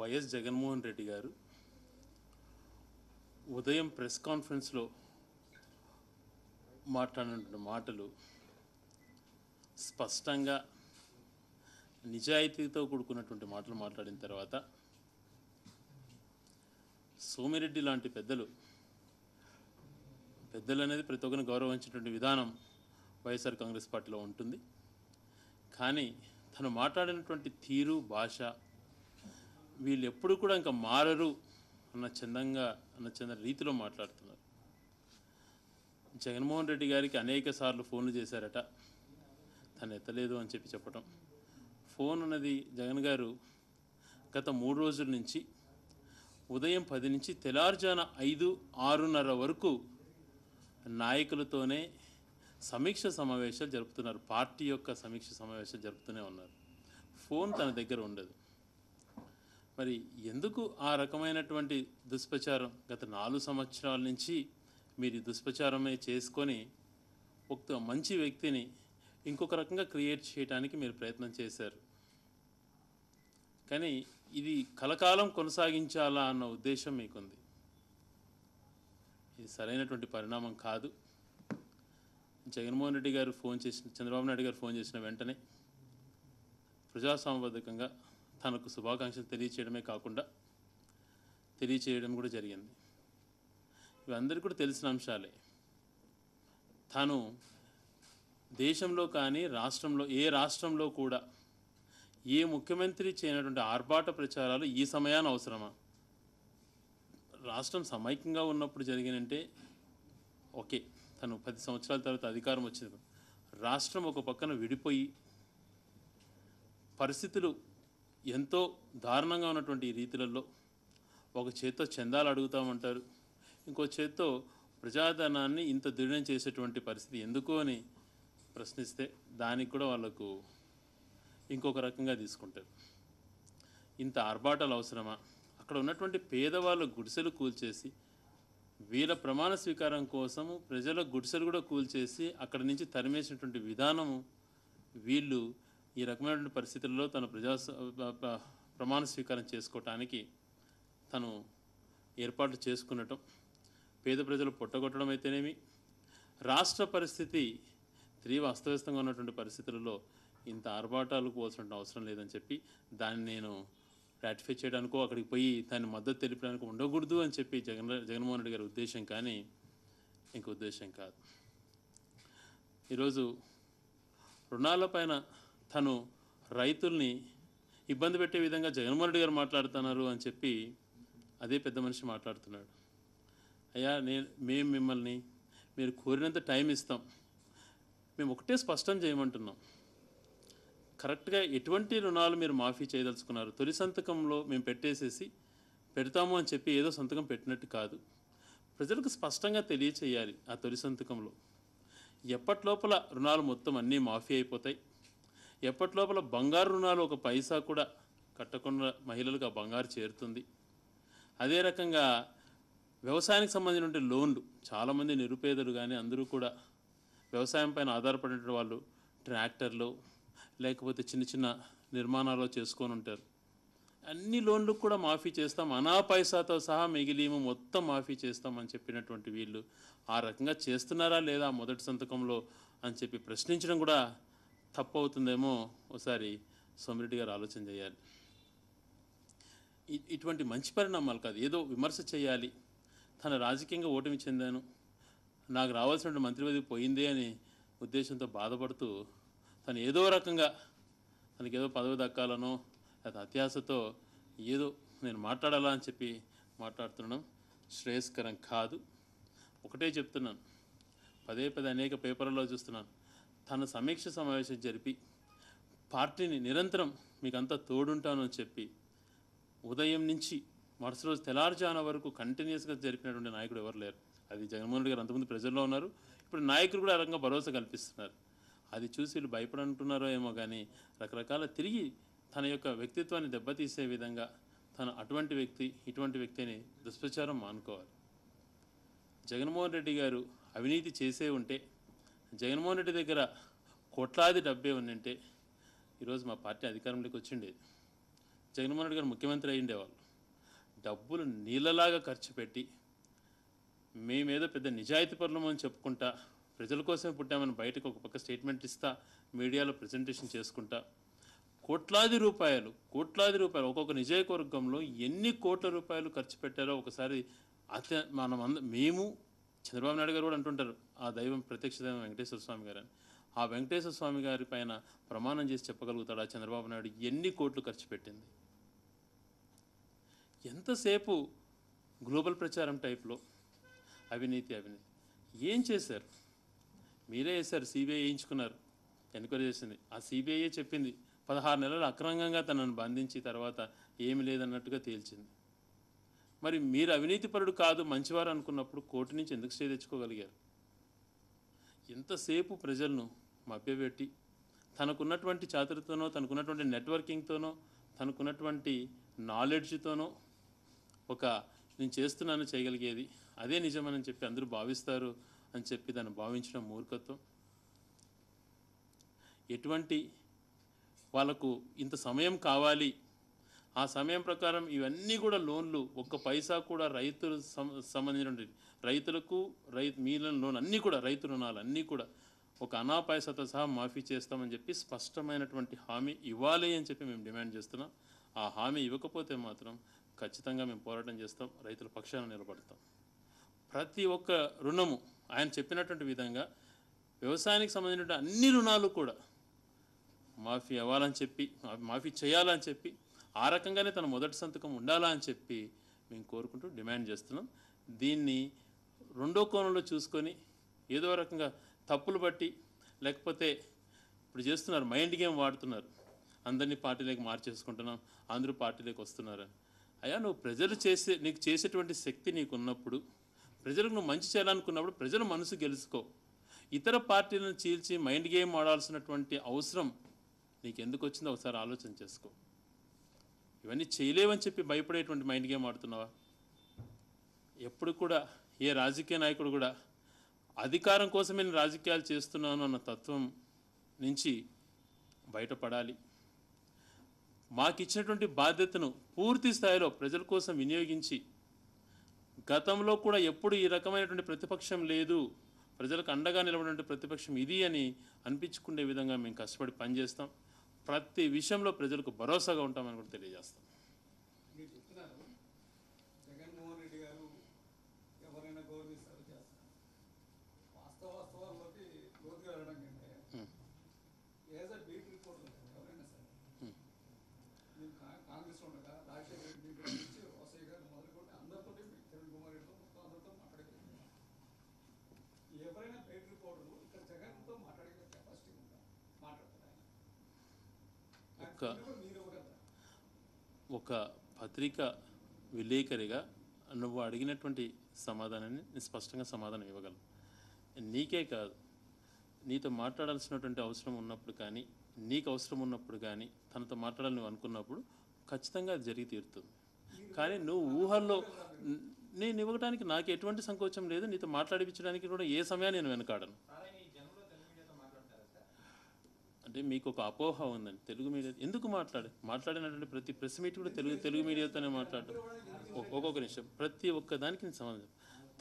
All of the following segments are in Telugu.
వైఎస్ జగన్మోహన్ రెడ్డి గారు ఉదయం ప్రెస్ కాన్ఫరెన్స్లో మాట్లాడిన మాటలు స్పష్టంగా నిజాయితీతో కూడుకున్నటువంటి మాటలు మాట్లాడిన తర్వాత సోమిరెడ్డి లాంటి పెద్దలు పెద్దలు అనేది ప్రతి ఒక్కరిని గౌరవించినటువంటి విధానం వైఎస్ఆర్ కాంగ్రెస్ పార్టీలో ఉంటుంది కానీ తను మాట్లాడినటువంటి తీరు భాష వీళ్ళు ఎప్పుడు కూడా ఇంకా మారరు అన్న చందంగా అన్న చంద రీతిలో మాట్లాడుతున్నారు జగన్మోహన్ రెడ్డి గారికి అనేక సార్లు ఫోన్లు చేశారట తను ఎత్తలేదు అని చెప్పి చెప్పటం ఫోన్ అన్నది జగన్ గారు గత మూడు రోజుల నుంచి ఉదయం పది నుంచి తెలార్జాన ఐదు ఆరున్నర వరకు నాయకులతోనే సమీక్ష సమావేశాలు జరుపుతున్నారు పార్టీ యొక్క సమీక్ష సమావేశాలు జరుపుతూనే ఉన్నారు ఫోన్ తన దగ్గర ఉండదు మరి ఎందుకు ఆ రకమైనటువంటి దుష్ప్రచారం గత నాలుగు సంవత్సరాల నుంచి మీరు దుష్ప్రచారమే చేసుకొని ఒక మంచి వ్యక్తిని ఇంకొక రకంగా క్రియేట్ చేయడానికి మీరు ప్రయత్నం చేశారు కానీ ఇది కలకాలం కొనసాగించాలా అన్న ఉద్దేశం మీకుంది ఇది సరైనటువంటి పరిణామం కాదు జగన్మోహన్ రెడ్డి గారు ఫోన్ చేసిన చంద్రబాబు నాయుడు గారు ఫోన్ చేసిన వెంటనే ప్రజాసాంబద్ధకంగా తనకు శుభాకాంక్షలు తెలియచేయడమే కాకుండా తెలియచేయడం కూడా జరిగింది ఇవందరికీ కూడా తెలిసిన అంశాలే తాను దేశంలో కానీ రాష్ట్రంలో ఏ రాష్ట్రంలో కూడా ఏ ముఖ్యమంత్రి చేయనటువంటి ఆర్భాట ప్రచారాలు ఈ సమయాన అవసరమా రాష్ట్రం సమైక్యంగా ఉన్నప్పుడు జరిగినంటే ఓకే తను పది సంవత్సరాల తర్వాత అధికారం వచ్చింది రాష్ట్రం ఒక పక్కన విడిపోయి పరిస్థితులు ఎంతో దారుణంగా ఉన్నటువంటి రీతులలో ఒక చేత్తో చందాలు అడుగుతామంటారు ఇంకో చేత్తో ప్రజాధనాన్ని ఇంత దృఢం చేసేటువంటి పరిస్థితి ఎందుకు అని ప్రశ్నిస్తే దానికి కూడా వాళ్ళకు ఇంకొక రకంగా తీసుకుంటారు ఇంత ఆర్భాటాలు అవసరమా అక్కడ ఉన్నటువంటి పేదవాళ్ళు గుడిసెలు కూల్చేసి వీళ్ళ ప్రమాణ స్వీకారం కోసము ప్రజల గుడిసెలు కూడా కూల్చేసి అక్కడి నుంచి తరిమేసినటువంటి విధానము వీళ్ళు ఈ రకమైనటువంటి పరిస్థితుల్లో తన ప్రజా ప్రమాణ స్వీకారం చేసుకోవటానికి తను ఏర్పాట్లు చేసుకునటం పేద ప్రజలు పుట్టగొట్టడం అయితేనేమి రాష్ట్ర పరిస్థితి తీవ్ర అస్తవ్యస్తంగా ఉన్నటువంటి పరిస్థితులలో ఇంత ఆర్భాటాలు పోల్సిన అవసరం లేదని చెప్పి దాన్ని నేను రాటిఫై చేయడానికో అక్కడికి పోయి దాన్ని మద్దతు తెలిపడానికి ఉండకూడదు అని చెప్పి జగన్ జగన్మోహన్ రెడ్డి గారి ఉద్దేశం కానీ ఇంక ఉద్దేశం కాదు ఈరోజు రుణాల పైన తను రైతుల్ని ఇబ్బంది పెట్టే విధంగా జగన్మోహన్ రెడ్డి గారు మాట్లాడుతున్నారు అని చెప్పి అదే పెద్ద మనిషి మాట్లాడుతున్నాడు అయ్యా నేను మేము మిమ్మల్ని మీరు కోరినంత టైం ఇస్తాం మేము ఒకటే స్పష్టం చేయమంటున్నాం కరెక్ట్గా ఎటువంటి రుణాలు మీరు మాఫీ చేయదలుచుకున్నారు తొలి సంతకంలో మేము పెట్టేసేసి పెడతాము అని చెప్పి ఏదో సంతకం పెట్టినట్టు కాదు ప్రజలకు స్పష్టంగా తెలియచేయాలి ఆ తొలి సంతకంలో ఎప్పటిలోపల రుణాలు మొత్తం అన్నీ మాఫీ అయిపోతాయి ఎప్పటి లోపల బంగారు రుణాలు ఒక పైసా కూడా కట్టకుండా మహిళలకు ఆ బంగారు చేరుతుంది అదే రకంగా వ్యవసాయానికి సంబంధించినటువంటి లోన్లు చాలామంది నిరుపేదలు కానీ అందరూ కూడా వ్యవసాయం పైన ఆధారపడినటువంటి వాళ్ళు ట్రాక్టర్లు లేకపోతే చిన్న చిన్న నిర్మాణాలు చేసుకొని ఉంటారు అన్ని లోన్లు కూడా మాఫీ చేస్తాం అనా పైసాతో సహా మిగిలిము మొత్తం మాఫీ చేస్తామని చెప్పినటువంటి వీళ్ళు ఆ రకంగా చేస్తున్నారా లేదా మొదటి సంతకంలో అని చెప్పి ప్రశ్నించడం కూడా తప్పు అవుతుందేమో ఒకసారి సోమిరెడ్డి గారు ఆలోచన చేయాలి ఇటువంటి మంచి పరిణామాలు కాదు ఏదో విమర్శ చేయాలి తన రాజకీయంగా ఓటమి చెందాను నాకు రావాల్సిన మంత్రి పోయింది అని ఉద్దేశంతో బాధపడుతూ తను ఏదో రకంగా తనకి ఏదో పదవి దక్కాలనో లేదా అత్యాశతో ఏదో నేను మాట్లాడాలా అని చెప్పి మాట్లాడుతున్నాం శ్రేయస్కరం కాదు ఒకటే చెప్తున్నాను పదే పదే అనేక పేపర్లలో చూస్తున్నాను తన సమీక్ష సమావేశం జరిపి పార్టీని నిరంతరం మీకంతా తోడుంటానని చెప్పి ఉదయం నుంచి మరుసటి రోజు తెల్లారుజాన వరకు కంటిన్యూస్గా జరిపినటువంటి నాయకుడు ఎవరు లేరు అది జగన్మోహన్ రెడ్డి గారు అంతమంది ప్రజల్లో ఉన్నారు ఇప్పుడు నాయకులు కూడా రకంగా భరోసా కల్పిస్తున్నారు అది చూసి వీళ్ళు భయపడంటున్నారో ఏమో కానీ రకరకాల తిరిగి తన యొక్క వ్యక్తిత్వాన్ని దెబ్బతీసే విధంగా తను అటువంటి వ్యక్తి ఇటువంటి వ్యక్తి అని దుష్ప్రచారం మానుకోవాలి జగన్మోహన్ రెడ్డి గారు అవినీతి చేసే ఉంటే జగన్మోహన్ రెడ్డి దగ్గర కోట్లాది డబ్బే ఉందంటే ఈరోజు మా పార్టీ అధికారంలోకి వచ్చిండేది జగన్మోహన్ రెడ్డి గారు ముఖ్యమంత్రి అయ్యిండేవాళ్ళు డబ్బులు నీళ్ళలాగా ఖర్చు పెట్టి మేమేదో పెద్ద నిజాయితీ పరులము అని చెప్పుకుంటా ప్రజల కోసమే పుట్టామని బయటకు ఒక పక్క స్టేట్మెంట్ ఇస్తా మీడియాలో ప్రజెంటేషన్ చేసుకుంటా కోట్లాది రూపాయలు కోట్లాది రూపాయలు ఒక్కొక్క నిజాయకవర్గంలో ఎన్ని కోట్ల రూపాయలు ఖర్చు పెట్టారో ఒకసారి అత మనమంద మేము చంద్రబాబు నాయుడు గారు కూడా అంటుంటారు ఆ దైవం ప్రత్యక్ష దైవం వెంకటేశ్వర స్వామి గారు అని ఆ వెంకటేశ్వర స్వామి గారి పైన ప్రమాణం చేసి చెప్పగలుగుతాడు ఆ చంద్రబాబు నాయుడు ఎన్ని కోట్లు ఖర్చు పెట్టింది ఎంతసేపు గ్లోబల్ ప్రచారం టైప్లో అవినీతి అవినీతి ఏం చేశారు మీరే వేసారు సిబిఐ వేయించుకున్నారు ఎన్క్వైరీ చేసింది ఆ సిబిఐ చెప్పింది పదహారు నెలలు అక్రమంగా తనను బంధించి తర్వాత ఏమి లేదన్నట్టుగా తేల్చింది మరి మీరు అవినీతిపరుడు కాదు మంచివారు అనుకున్నప్పుడు కోర్టు నుంచి ఎందుకు స్టే తెచ్చుకోగలిగారు ఎంతసేపు ప్రజలను మభ్యపెట్టి తనకున్నటువంటి చాతురితోనో తనకున్నటువంటి నెట్వర్కింగ్తోనో తనకున్నటువంటి నాలెడ్జ్తోనో ఒక నేను చేస్తున్నాను చేయగలిగేది అదే నిజమని చెప్పి అందరూ భావిస్తారు అని చెప్పి దాన్ని భావించడం మూర్ఖత్వం ఎటువంటి వాళ్ళకు ఇంత సమయం కావాలి ఆ సమయం ప్రకారం ఇవన్నీ కూడా లోన్లు ఒక్క పైసా కూడా రైతులు సంబంధించిన రైతులకు రైతు మీలను లోన్ అన్నీ కూడా రైతు రుణాలు అన్నీ కూడా ఒక అనాపాయసత సహా మాఫీ చేస్తామని చెప్పి స్పష్టమైనటువంటి హామీ ఇవ్వాలి అని చెప్పి మేము డిమాండ్ చేస్తున్నాం ఆ హామీ ఇవ్వకపోతే మాత్రం ఖచ్చితంగా మేము పోరాటం చేస్తాం రైతుల పక్షాన నిలబడతాం ప్రతి ఒక్క రుణము ఆయన చెప్పినటువంటి విధంగా వ్యవసాయానికి సంబంధించిన అన్ని రుణాలు కూడా మాఫీ అవ్వాలని చెప్పి మాఫీ చేయాలని చెప్పి ఆ రకంగానే తన మొదటి సంతకం ఉండాలా అని చెప్పి మేము కోరుకుంటూ డిమాండ్ చేస్తున్నాం దీన్ని రెండో కోణంలో చూసుకొని ఏదో రకంగా తప్పులు బట్టి లేకపోతే ఇప్పుడు చేస్తున్నారు మైండ్ గేమ్ వాడుతున్నారు అందరినీ పార్టీలోకి మార్చేసుకుంటున్నాం అందరూ పార్టీలోకి వస్తున్నారని అయ్యా నువ్వు ప్రజలు చేసే నీకు చేసేటువంటి శక్తి నీకు ఉన్నప్పుడు ప్రజలకు నువ్వు మంచి చేయాలనుకున్నప్పుడు ప్రజల మనసు గెలుచుకో ఇతర పార్టీలను చీల్చి మైండ్ గేమ్ ఆడాల్సినటువంటి అవసరం నీకు ఎందుకు వచ్చిందో ఒకసారి ఆలోచన చేసుకో ఇవన్నీ చేయలేవని చెప్పి భయపడేటువంటి మైండ్ గేమ్ ఆడుతున్నావా ఎప్పుడు కూడా ఏ రాజకీయ నాయకుడు కూడా అధికారం కోసం నేను రాజకీయాలు చేస్తున్నాను అన్న తత్వం నుంచి బయటపడాలి మాకు ఇచ్చినటువంటి బాధ్యతను పూర్తి స్థాయిలో ప్రజల కోసం వినియోగించి గతంలో కూడా ఎప్పుడు ఈ రకమైనటువంటి ప్రతిపక్షం లేదు ప్రజలకు అండగా నిలబడినటువంటి ప్రతిపక్షం ఇది అని అనిపించుకునే విధంగా మేము కష్టపడి పనిచేస్తాం ప్రతి విషయంలో ప్రజలకు భరోసాగా ఉంటామని కూడా తెలియజేస్తాం ఒక పత్రిక విలేకరిగా నువ్వు అడిగినటువంటి సమాధానాన్ని స్పష్టంగా సమాధానం ఇవ్వగలవు నీకే కాదు నీతో మాట్లాడాల్సినటువంటి అవసరం ఉన్నప్పుడు కానీ నీకు అవసరం ఉన్నప్పుడు కానీ తనతో మాట్లాడాలని నువ్వు అనుకున్నప్పుడు ఖచ్చితంగా అది జరిగి తీరుతుంది కానీ నువ్వు ఊహల్లో నేను ఇవ్వడానికి నాకు ఎటువంటి సంకోచం లేదు నీతో మాట్లాడిపించడానికి కూడా ఏ సమయాన్ని నేను వెనకాడను అంటే మీకు ఒక అపోహ ఉందండి తెలుగు మీడియా ఎందుకు మాట్లాడే మాట్లాడినటువంటి ప్రతి ప్రెస్ మీట్ కూడా తెలుగు తెలుగు మీడియాతోనే మాట్లాడడం ఒక్కొక్క నిమిషం ప్రతి ఒక్క దానికి నేను సంబంధం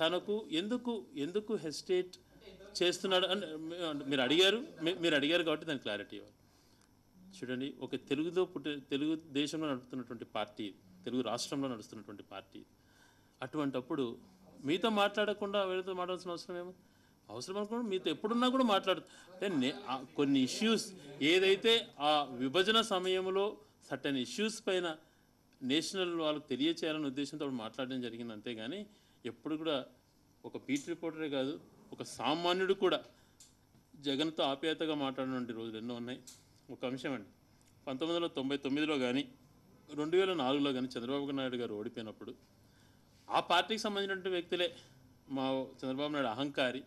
తనకు ఎందుకు ఎందుకు హెస్టేట్ చేస్తున్నాడు అని మీరు అడిగారు మీరు అడిగారు కాబట్టి దాని క్లారిటీ ఇవ్వాలి చూడండి ఒక తెలుగుతో పుట్టి తెలుగు దేశంలో నడుపుతున్నటువంటి పార్టీ తెలుగు రాష్ట్రంలో నడుస్తున్నటువంటి పార్టీ అటువంటప్పుడు మీతో మాట్లాడకుండా వీళ్ళతో మాట్లాడాల్సిన అవసరం ఏమో అవసరం అనుకోండి మీతో ఎప్పుడున్నా కూడా మాట్లాడుతా కొన్ని ఇష్యూస్ ఏదైతే ఆ విభజన సమయంలో సర్టన్ ఇష్యూస్ పైన నేషనల్ వాళ్ళకి తెలియచేయాలనే ఉద్దేశంతో మాట్లాడడం జరిగింది అంతేగాని ఎప్పుడు కూడా ఒక బీట్ రిపోర్టరే కాదు ఒక సామాన్యుడు కూడా జగన్తో ఆప్యాయతగా మాట్లాడినటువంటి రోజులు ఎన్నో ఉన్నాయి ఒక అంశం అండి పంతొమ్మిది వందల తొంభై తొమ్మిదిలో కానీ రెండు వేల నాలుగులో కానీ చంద్రబాబు నాయుడు గారు ఓడిపోయినప్పుడు ఆ పార్టీకి సంబంధించిన వ్యక్తులే మా చంద్రబాబు నాయుడు అహంకారి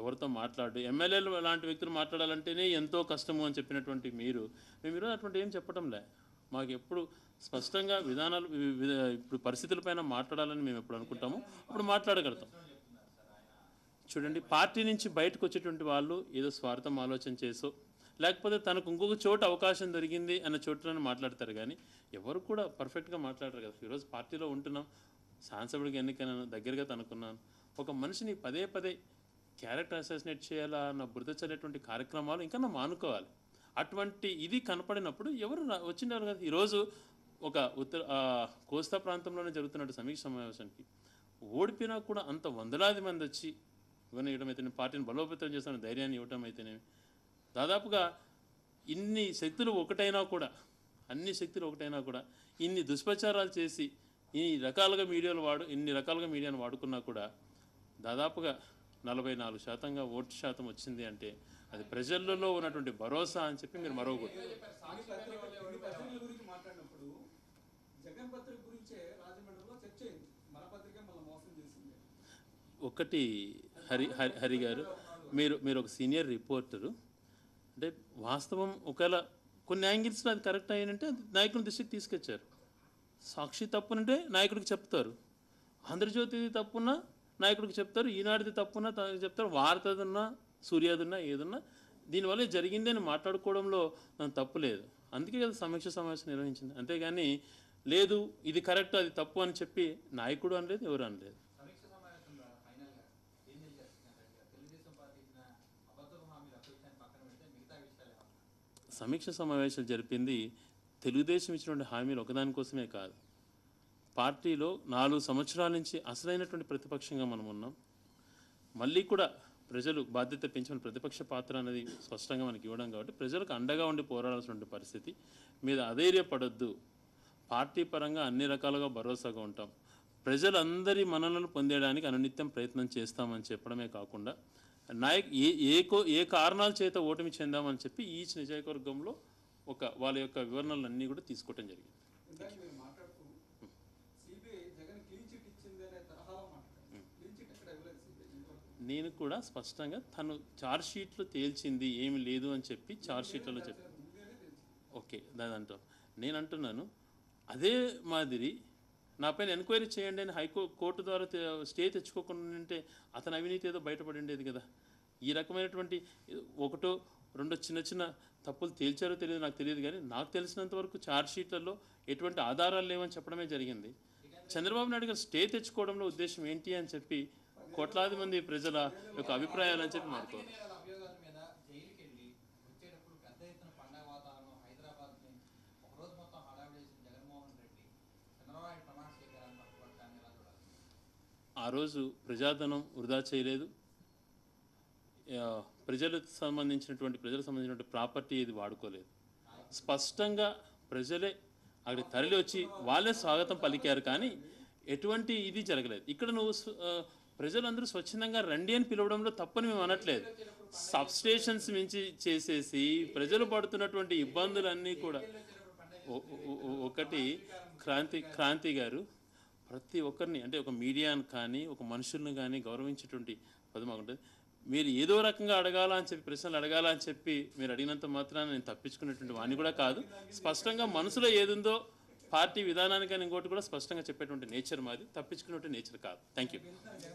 ఎవరితో మాట్లాడు ఎమ్మెల్యేలు లాంటి వ్యక్తులు మాట్లాడాలంటేనే ఎంతో కష్టము అని చెప్పినటువంటి మీరు మేము ఈరోజు అటువంటి ఏం లే మాకు ఎప్పుడు స్పష్టంగా విధానాలు ఇప్పుడు పరిస్థితులపైన మాట్లాడాలని మేము ఎప్పుడు అనుకుంటాము అప్పుడు మాట్లాడగలుగుతాం చూడండి పార్టీ నుంచి బయటకు వచ్చేటువంటి వాళ్ళు ఏదో స్వార్థం ఆలోచన చేసో లేకపోతే తనకు ఇంకొక చోటు అవకాశం దొరికింది అన్న చోటులను మాట్లాడతారు కానీ ఎవరు కూడా పర్ఫెక్ట్గా మాట్లాడరు కదా ఈరోజు పార్టీలో ఉంటున్నాం శాసనసభ్యుడికి ఎన్నికైనా దగ్గరగా తనుకున్నాను ఒక మనిషిని పదే పదే క్యారెక్టర్ అసాసినేట్ చేయాలా అన్న బురదచల్లేటువంటి కార్యక్రమాలు ఇంకా మానుకోవాలి అటువంటి ఇది కనపడినప్పుడు ఎవరు వచ్చిండారు కదా ఈరోజు ఒక ఉత్తర కోస్తా ప్రాంతంలోనే జరుగుతున్నట్టు సమీక్ష సమావేశానికి ఓడిపోయినా కూడా అంత వందలాది మంది వచ్చి ఇవన్నీ ఇవ్వడం అయితే పార్టీని బలోపేతం చేస్తాను ధైర్యాన్ని ఇవ్వటం అయితేనేమి దాదాపుగా ఇన్ని శక్తులు ఒకటైనా కూడా అన్ని శక్తులు ఒకటైనా కూడా ఇన్ని దుష్ప్రచారాలు చేసి ఇన్ని రకాలుగా మీడియాలు వాడు ఇన్ని రకాలుగా మీడియాను వాడుకున్నా కూడా దాదాపుగా నలభై నాలుగు శాతంగా ఓటు శాతం వచ్చింది అంటే అది ప్రజల్లో ఉన్నటువంటి భరోసా అని చెప్పి మీరు మరొకటి ఒకటి హరి హరి హరి గారు మీరు మీరు ఒక సీనియర్ రిపోర్టరు అంటే వాస్తవం ఒకవేళ కొన్ని యాంగిల్స్లో అది కరెక్ట్ అయ్యానంటే నాయకుని దృష్టికి తీసుకొచ్చారు సాక్షి తప్పునంటే నాయకుడికి చెప్తారు ఆంధ్రజ్యోతి తప్పున్నా నాయకుడికి చెప్తారు ఈనాటిది తప్పున్నా తనకు చెప్తారు వార్తదున్నా సూర్యాదున్నా ఏదున్నా దీనివల్ల జరిగింది అని మాట్లాడుకోవడంలో తప్పు లేదు అందుకే కదా సమీక్ష సమావేశం నిర్వహించింది అంతేగాని లేదు ఇది కరెక్ట్ అది తప్పు అని చెప్పి నాయకుడు అనలేదు ఎవరు అనలేదు సమీక్ష సమావేశాలు జరిపింది తెలుగుదేశం ఇచ్చినటువంటి హామీలు ఒకదానికోసమే కాదు పార్టీలో నాలుగు సంవత్సరాల నుంచి అసలైనటువంటి ప్రతిపక్షంగా మనం ఉన్నాం మళ్ళీ కూడా ప్రజలు బాధ్యత పెంచిన ప్రతిపక్ష పాత్ర అనేది స్పష్టంగా మనకి ఇవ్వడం కాబట్టి ప్రజలకు అండగా ఉండి పోరాడాల్సిన పరిస్థితి మీద అధైర్యపడద్దు పార్టీ పరంగా అన్ని రకాలుగా భరోసాగా ఉంటాం ప్రజలందరి మనలను పొందేయడానికి అనునిత్యం ప్రయత్నం చేస్తామని చెప్పడమే కాకుండా నాయక్ ఏ ఏ కో ఏ కారణాల చేత ఓటమి చెందామని చెప్పి ఈచ్ నిజాయకవర్గంలో ఒక వాళ్ళ యొక్క వివరణలన్నీ కూడా తీసుకోవటం జరిగింది నేను కూడా స్పష్టంగా తను చార్జ్ తేల్చింది ఏమి లేదు అని చెప్పి చార్జ్ షీట్లలో చెప్పి ఓకే దాని అంటాం నేను అంటున్నాను అదే మాదిరి నాపైన ఎంక్వైరీ చేయండి అని హైకో కోర్టు ద్వారా స్టే తెచ్చుకోకుండా ఉంటే అతని అవినీతి ఏదో బయటపడి ఉండేది కదా ఈ రకమైనటువంటి ఒకటో రెండో చిన్న చిన్న తప్పులు తేల్చారో తెలియదు నాకు తెలియదు కానీ నాకు తెలిసినంత వరకు షీట్లలో ఎటువంటి ఆధారాలు లేవని చెప్పడమే జరిగింది చంద్రబాబు నాయుడు గారు స్టే తెచ్చుకోవడంలో ఉద్దేశం ఏంటి అని చెప్పి కోట్లాది మంది ప్రజల యొక్క అభిప్రాయాలు అని చెప్పి మారుతుంది ఆ రోజు ప్రజాధనం వృధా చేయలేదు ప్రజలకు సంబంధించినటువంటి ప్రజలకు సంబంధించినటువంటి ప్రాపర్టీ ఇది వాడుకోలేదు స్పష్టంగా ప్రజలే అక్కడికి తరలి వచ్చి వాళ్ళే స్వాగతం పలికారు కానీ ఎటువంటి ఇది జరగలేదు ఇక్కడ నువ్వు ప్రజలందరూ స్వచ్ఛందంగా రండి అని పిలవడంలో తప్పని మేము అనట్లేదు సబ్స్టేషన్స్ మించి చేసేసి ప్రజలు పడుతున్నటువంటి ఇబ్బందులన్నీ కూడా ఒకటి క్రాంతి క్రాంతి గారు ప్రతి ఒక్కరిని అంటే ఒక మీడియాను కానీ ఒక మనుషుల్ని కానీ గౌరవించేటువంటి పదం ఉంటుంది మీరు ఏదో రకంగా అడగాల అని చెప్పి ప్రశ్నలు అడగాల అని చెప్పి మీరు అడిగినంత మాత్రాన నేను తప్పించుకునేటువంటి వాణ్ణి కూడా కాదు స్పష్టంగా మనసులో ఏదుందో పార్టీ విధానానికి ఇంకోటి కూడా స్పష్టంగా చెప్పేటువంటి నేచర్ మాది తప్పించుకునేటువంటి నేచర్ కాదు థ్యాంక్ యూ